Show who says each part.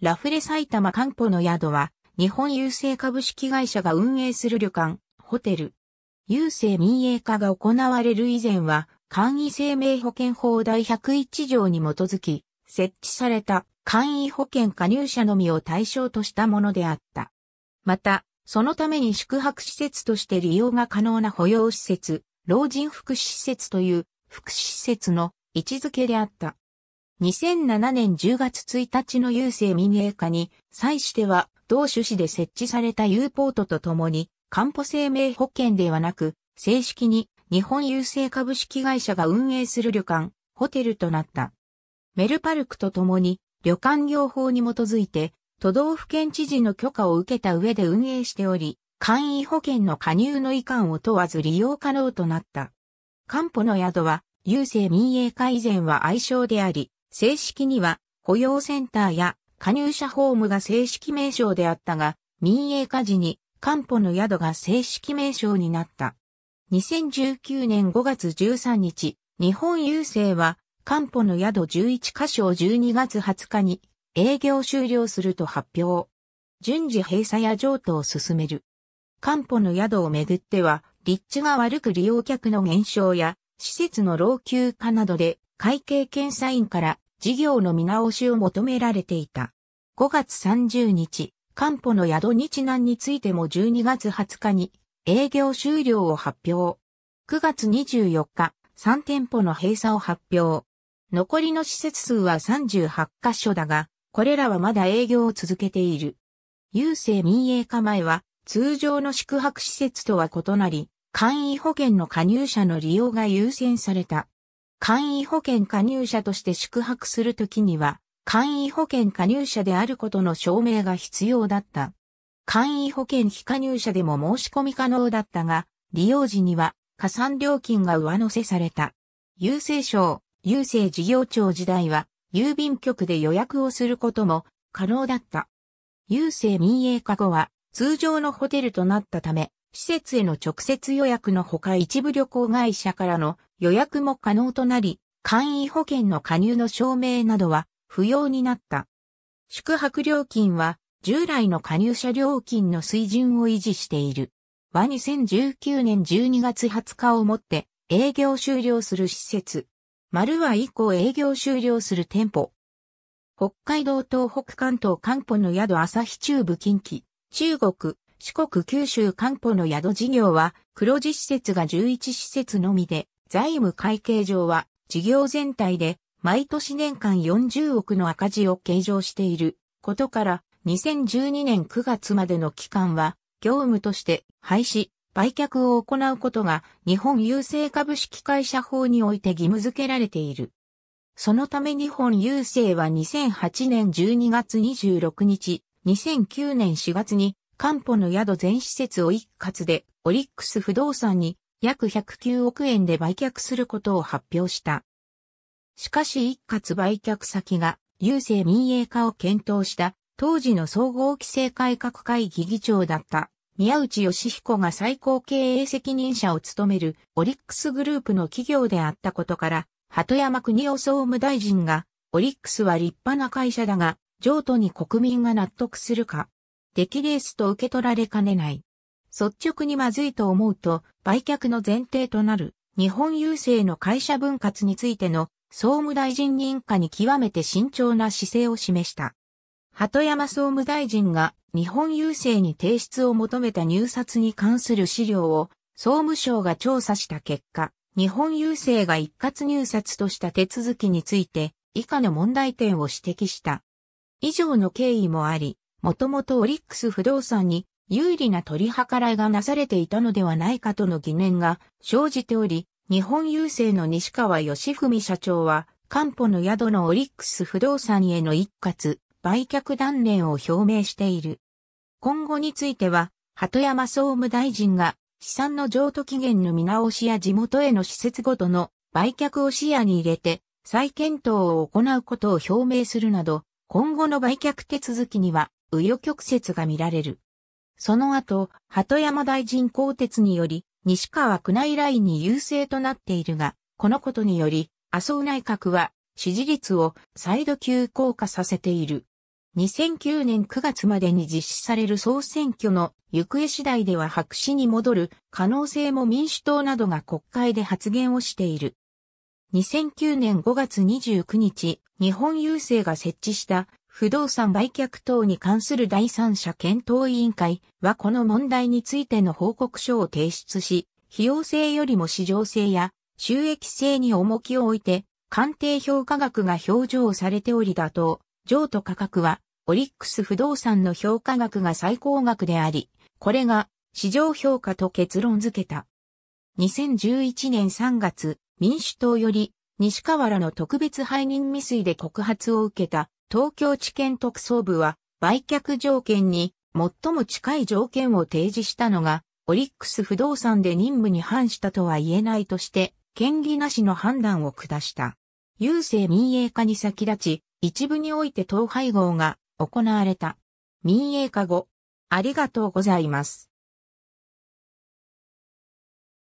Speaker 1: ラフレ埼玉漢方の宿は、日本郵政株式会社が運営する旅館、ホテル。郵政民営化が行われる以前は、簡易生命保険法第101条に基づき、設置された簡易保険加入者のみを対象としたものであった。また、そのために宿泊施設として利用が可能な保養施設、老人福祉施設という福祉施設の位置づけであった。2007年10月1日の郵政民営化に際しては、同種旨で設置された U ポートとともに、漢保生命保険ではなく、正式に日本郵政株式会社が運営する旅館、ホテルとなった。メルパルクとともに、旅館業法に基づいて、都道府県知事の許可を受けた上で運営しており、簡易保険の加入の遺憾を問わず利用可能となった。官保の宿は、郵政民営化以前は愛称であり、正式には雇用センターや加入者ホームが正式名称であったが、民営化時に漢方の宿が正式名称になった。2019年5月13日、日本郵政は漢方の宿11カ所を12月20日に営業終了すると発表。順次閉鎖や譲渡を進める。漢方の宿をめぐっては、立地が悪く利用客の減少や、施設の老朽化などで会計検査院から事業の見直しを求められていた。5月30日、官保の宿日南についても12月20日に営業終了を発表。9月24日、3店舗の閉鎖を発表。残りの施設数は38カ所だが、これらはまだ営業を続けている。郵政民営化前は通常の宿泊施設とは異なり、簡易保険の加入者の利用が優先された。簡易保険加入者として宿泊するときには、簡易保険加入者であることの証明が必要だった。簡易保険非加入者でも申し込み可能だったが、利用時には加算料金が上乗せされた。郵政省、郵政事業庁時代は、郵便局で予約をすることも可能だった。郵政民営化後は、通常のホテルとなったため、施設への直接予約のほか一部旅行会社からの予約も可能となり、簡易保険の加入の証明などは不要になった。宿泊料金は従来の加入者料金の水準を維持している。は2019年12月20日をもって営業終了する施設。丸は以降営業終了する店舗。北海道東北関東漢方の宿朝日中部近畿、中国、四国九州漢方の宿事業は黒字施設が11施設のみで財務会計上は事業全体で毎年年間40億の赤字を計上していることから2012年9月までの期間は業務として廃止、売却を行うことが日本郵政株式会社法において義務付けられている。そのため日本郵政は2008年12月26日、2009年4月に、漢方の宿全施設を一括でオリックス不動産に約109億円で売却することを発表した。しかし一括売却先が郵政民営化を検討した当時の総合規制改革会議議長だった宮内義彦が最高経営責任者を務めるオリックスグループの企業であったことから鳩山国夫総務大臣がオリックスは立派な会社だが譲渡に国民が納得するか、出来レースと受け取られかねない。率直にまずいと思うと、売却の前提となる、日本郵政の会社分割についての総務大臣認可に極めて慎重な姿勢を示した。鳩山総務大臣が日本郵政に提出を求めた入札に関する資料を総務省が調査した結果、日本郵政が一括入札とした手続きについて以下の問題点を指摘した。以上の経緯もあり、もともとオリックス不動産に有利な取り計らいがなされていたのではないかとの疑念が生じており、日本郵政の西川義文社長は、官保の宿のオリックス不動産への一括、売却断念を表明している。今後については、鳩山総務大臣が、資産の譲渡期限の見直しや地元への施設ごとの売却を視野に入れて、再検討を行うことを表明するなど、今後の売却手続きには、紆余曲折が見られる。その後、鳩山大臣公鉄により、西川宮内ラインに優勢となっているが、このことにより、麻生内閣は支持率を再度急降下させている。2009年9月までに実施される総選挙の行方次第では白紙に戻る可能性も民主党などが国会で発言をしている。2009年5月29日、日本郵政が設置した不動産売却等に関する第三者検討委員会はこの問題についての報告書を提出し、費用性よりも市場性や収益性に重きを置いて、鑑定評価額が表情されておりだと、譲渡価格はオリックス不動産の評価額が最高額であり、これが市場評価と結論付けた。2011年3月、民主党より西河原の特別背任未遂で告発を受けた東京地検特捜部は売却条件に最も近い条件を提示したのが、オリックス不動産で任務に反したとは言えないとして、権利なしの判断を下した。郵政民営化に先立ち、一部において統廃合が行われた。民営化後、ありがとうございます。